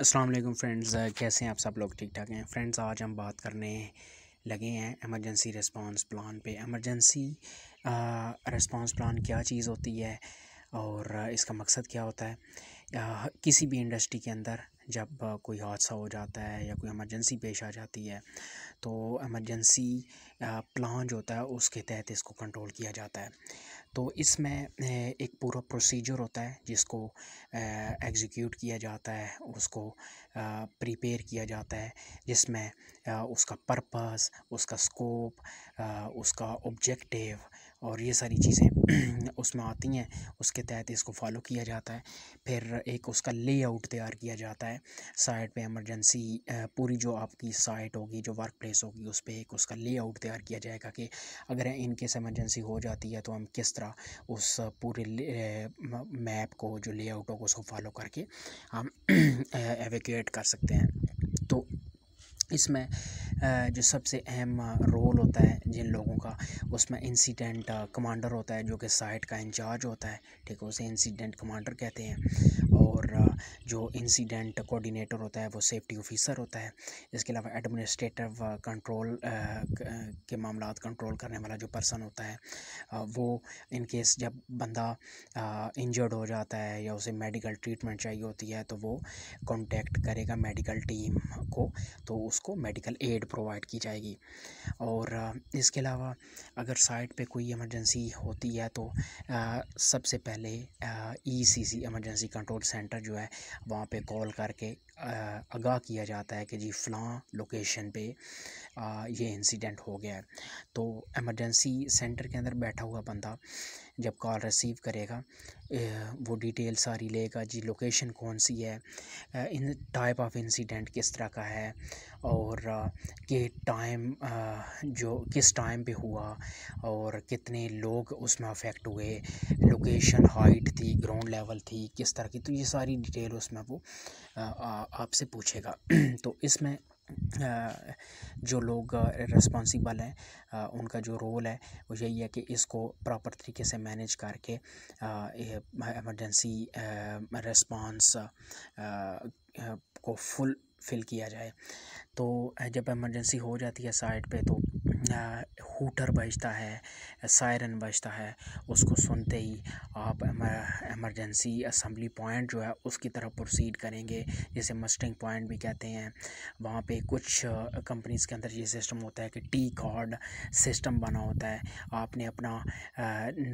अस्सलाम वालेकुम फ्रेंड्स कैसे हैं आप सब लोग ठीक ठाक हैं फ्रेंड्स आज हम बात करने लगे हैं एमरजेंसी रिस्पांस प्लान पे एमरजेंसी रिस्पांस प्लान क्या चीज़ होती है और इसका मकसद क्या होता है आ, किसी भी इंडस्ट्री के अंदर जब कोई हादसा हो जाता है या कोई एमरजेंसी पेश आ जाती है तो एमरजेंसी प्लान जो होता है उसके तहत इसको कंट्रोल किया जाता है तो इसमें एक पूरा प्रोसीजर होता है जिसको एग्जीक्यूट किया जाता है उसको प्रिपेयर किया जाता है जिसमें उसका पर्पस उसका स्कोप उसका ऑब्जेक्टिव और ये सारी चीज़ें उसमें आती हैं उसके तहत इसको फॉलो किया जाता है फिर एक उसका लेआउट तैयार किया जाता है साइट पे एमरजेंसी पूरी जो आपकी साइट होगी जो वर्क प्लेस होगी उस पर एक उसका लेआउट तैयार किया जाएगा कि अगर इनकेस एमरजेंसी हो जाती है तो हम किस तरह उस पूरे मैप को जो लेआउट होगा उसको फॉलो करके हम एवेक्यूएट कर सकते हैं तो इसमें जो सबसे अहम रोल होता है जिन लोगों का उसमें इंसिडेंट कमांडर होता है जो कि साइट का इंचार्ज होता है ठीक है उसे इंसिडेंट कमांडर कहते हैं और जो इंसिडेंट कोऑर्डिनेटर होता है वो सेफ्टी ऑफिसर होता है इसके अलावा एडमिनिस्ट्रेटिव कंट्रोल के मामला कंट्रोल करने वाला जो पर्सन होता है वो इन केस जब बंदा इंजर्ड हो जाता है या उसे मेडिकल ट्रीटमेंट चाहिए होती है तो वो कॉन्टेक्ट करेगा मेडिकल टीम को तो उसको मेडिकल एड प्रोवाइड की जाएगी और इसके अलावा अगर साइट पे कोई इमरजेंसी होती है तो सबसे पहले E C C emergency control centre जो है वहाँ पे कॉल करके आगाह किया जाता है कि जी फ़लाँ लोकेशन पे आ, ये इंसिडेंट हो गया है तो एमरजेंसी सेंटर के अंदर बैठा हुआ बंदा जब कॉल रिसीव करेगा वो डिटेल सारी लेगा जी लोकेशन कौन सी है इन टाइप ऑफ इंसिडेंट किस तरह का है और कि टाइम जो किस टाइम पे हुआ और कितने लोग उसमें अफेक्ट हुए लोकेशन हाइट थी ग्राउंड लेवल थी किस तरह की तो ये सारी डिटेल उसमें वो आपसे पूछेगा तो इसमें जो लोग रिस्पॉन्सिबल हैं उनका जो रोल है वो यही है कि इसको प्रॉपर तरीके से मैनेज करके एमरजेंसी रिस्पॉन्स को फुल फिल किया जाए तो जब इमरजेंसी हो जाती है साइड पे तो हूटर बजता है सायरन बजता है उसको सुनते ही आप एमरजेंसी असम्बली पॉइंट जो है उसकी तरफ प्रोसीड करेंगे जिसे मस्टिंग पॉइंट भी कहते हैं वहाँ पे कुछ कंपनीज़ के अंदर ये सिस्टम होता है कि टी कार्ड सिस्टम बना होता है आपने अपना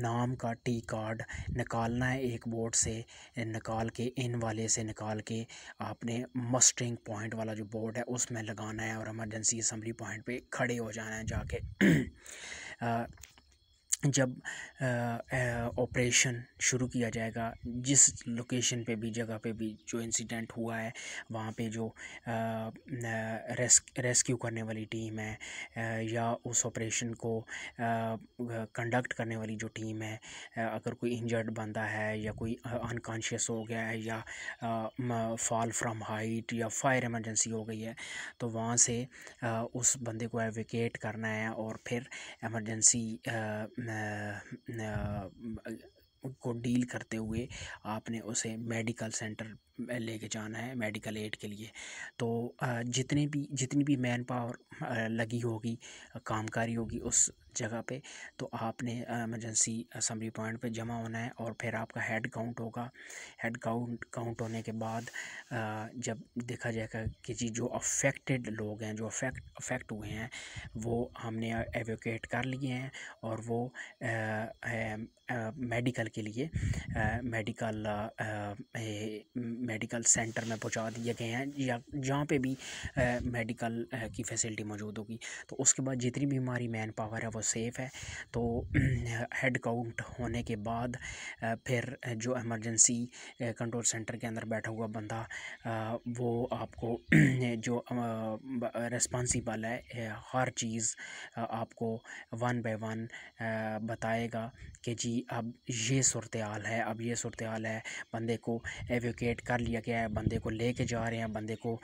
नाम का टी कार्ड निकालना है एक बोर्ड से निकाल के इन वाले से निकाल के आपने मस्टिंग पॉइंट वाला जो बोर्ड है उसमें लगाना है और एमरजेंसी असम्बली पॉइंट पर खड़े हो जाना है Okay. uh, जब ऑपरेशन शुरू किया जाएगा जिस लोकेशन पे भी जगह पे भी जो इंसिडेंट हुआ है वहाँ पे जो रेस्क रेस्क्यू करने वाली टीम है आ, या उस ऑपरेशन को कंडक्ट करने वाली जो टीम है अगर कोई इंजर्ड बंदा है या कोई अनकॉन्शियस हो गया है या फॉल फ्रॉम हाइट या फायर इमरजेंसी हो गई है तो वहाँ से आ, उस बंदे को एविकेट करना है और फिर एमरजेंसी को डील करते हुए आपने उसे मेडिकल सेंटर लेके जाना है मेडिकल एड के लिए तो जितने भी जितनी भी मैन पावर लगी होगी कामकारी होगी उस जगह पे तो आपने एमरजेंसी असम्बली पॉइंट पे जमा होना है और फिर आपका हेड काउंट होगा हेड काउंट काउंट होने के बाद जब देखा जाएगा कि जी जो अफेक्टेड लोग हैं जो अफेक्ट अफेक्ट हुए हैं वो हमने एवोकेट कर लिए हैं और वो मेडिकल के लिए मेडिकल मेडिकल सेंटर में पहुंचा दिए गए हैं या जहाँ पे भी मेडिकल की फैसिलिटी मौजूद होगी तो उसके बाद जितनी भी हमारी मैन पावर है वो सेफ़ है तो हेड काउंट होने के बाद फिर जो एमरजेंसी कंट्रोल सेंटर के अंदर बैठा हुआ बंदा वो आपको जो रेस्पॉन्सिबल है हर चीज़ आपको वन बाय वन बताएगा कि जी अब ये सूरत हाल है अब ये सूरत हाल है बंदे को एवोकेट कर लिया गया है बंदे को लेके जा रहे हैं बंदे को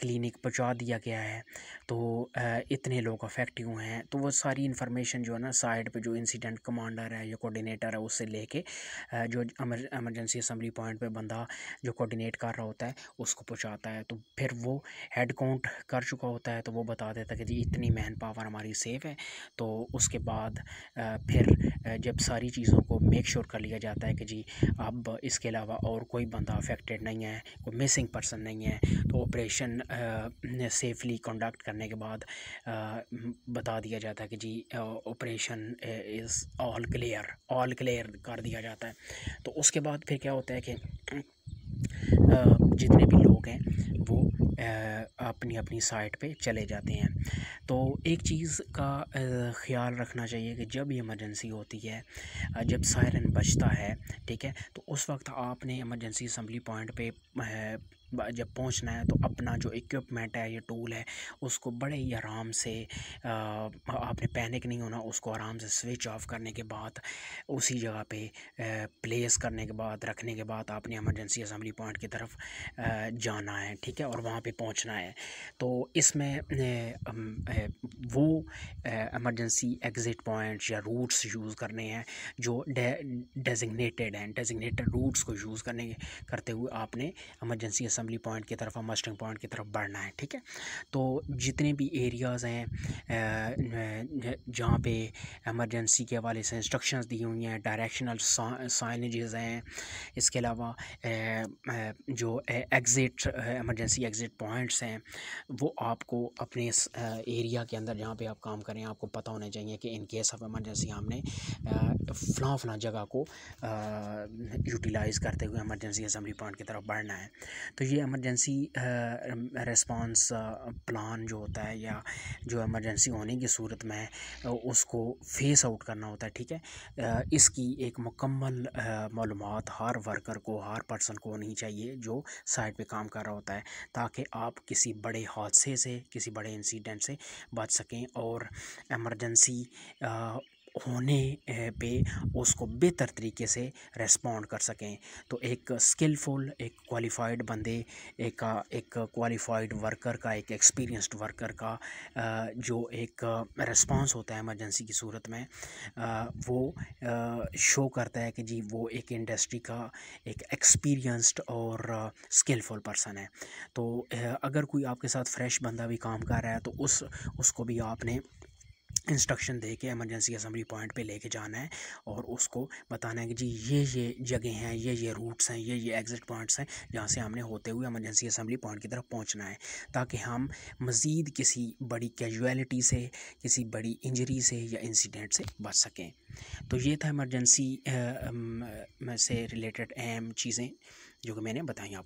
क्लिनिक पहुंचा दिया गया है तो इतने लोग अफेक्ट हुए हैं तो वो सारी इन्फॉर्मेशन जो है ना साइड पे जो इंसिडेंट कमांडर है या कोऑर्डिनेटर है उससे लेके जो एमरजेंसी असम्बली पॉइंट पर बंदा जो कोऑर्डिनेट कर रहा होता है उसको पहुँचाता है तो फिर वो हेड काउंट कर चुका होता है तो वो बता देता है कि जी इतनी मैन पावर हमारी सेफ है तो उसके बाद फिर जब सारी चीज़ों चीज़ों को मेक श्योर कर लिया जाता है कि जी अब इसके अलावा और कोई बंदा अफेक्टेड नहीं है कोई मिसिंग पर्सन नहीं है तो ऑपरेशन सेफली कंडक्ट करने के बाद आ, बता दिया जाता है कि जी operation is all clear all clear कर दिया जाता है तो उसके बाद फिर क्या होता है कि जितने भी लोग हैं वो अपनी अपनी साइट पे चले जाते हैं तो एक चीज़ का ख्याल रखना चाहिए कि जब ये इमरजेंसी होती है जब सायरन बजता है ठीक है तो उस वक्त आपने इमरजेंसी असम्बली पॉइंट पे जब पहुंचना है तो अपना जो इक्विपमेंट है ये टूल है उसको बड़े ही आराम से आपने पैनिक नहीं होना उसको आराम से स्विच ऑफ करने के बाद उसी जगह पे प्लेस करने के बाद रखने के बाद आपने एमरजेंसी असम्बली पॉइंट की तरफ जाना है ठीक है और वहाँ पे पहुँचना है तो इसमें वो एमरजेंसी एग्ज़िट पॉइंट्स या रूट्स यूज़ करने हैं जो डेजिग्नेटेड हैं डेजिग्नेटेड रूट्स को यूज़ करने करते हुए आपने एमरजेंसी असम्बली असम्बली पॉइंट की तरफ और पॉइंट की तरफ बढ़ना है ठीक है तो जितने भी एरियाज़ हैं जहाँ पे एमरजेंसी के हवाले से इंस्ट्रक्शंस दी हुई हैं डायरेक्शनल साइनजेज़ हैं इसके अलावा जो एग्ज़िट एमरजेंसी एग्ज़िट पॉइंट्स हैं वो आपको अपने एरिया के अंदर जहाँ पे आप काम करें आपको पता होना चाहिए कि इन केस ऑफ एमरजेंसी हमने फ़लाँ फ़लाँ जगह को यूटिलाइज़ करते हुए एमरजेंसी असम्बली पॉइंट की तरफ बढ़ना है तो ये एमरजेंसी रिस्पांस प्लान जो होता है या जो एमरजेंसी होने की सूरत में उसको फेस आउट करना होता है ठीक है इसकी एक मुकम्मल मालूम हर वर्कर को हर पर्सन को होनी चाहिए जो साइड पे काम कर रहा होता है ताकि आप किसी बड़े हादसे से किसी बड़े इंसिडेंट से बच सकें और एमरजेंसी होने पे उसको बेहतर तरीके से रेस्पॉन्ड कर सकें तो एक स्किलफुल एक क्वालिफाइड बंदे का एक क्वालिफाइड वर्कर का एक एक्सपीरियंस्ड वर्कर का जो एक रेस्पॉन्स होता है इमरजेंसी की सूरत में वो शो करता है कि जी वो एक इंडस्ट्री का एक एक्सपीरियंस्ड और स्किलफुल पर्सन है तो अगर कोई आपके साथ फ्रेश बंदा भी काम कर रहा है तो उस उसको भी आपने इंस्ट्रक्शन दे के एमरजेंसी असम्बली पॉइंट पे लेके जाना है और उसको बताना है कि जी ये ये जगह हैं ये ये रूट्स हैं ये ये एग्ज़िट पॉइंट्स हैं जहाँ से हमने होते हुए एमरजेंसी असम्बली पॉइंट की तरफ पहुँचना है ताकि हम मज़ीद किसी बड़ी कैजुअलिटी से किसी बड़ी इंजरी से या इंसीडेंट से बच सकें तो ये था एमरजेंसी से रिलेटेड अहम चीज़ें जो कि मैंने बताई आपको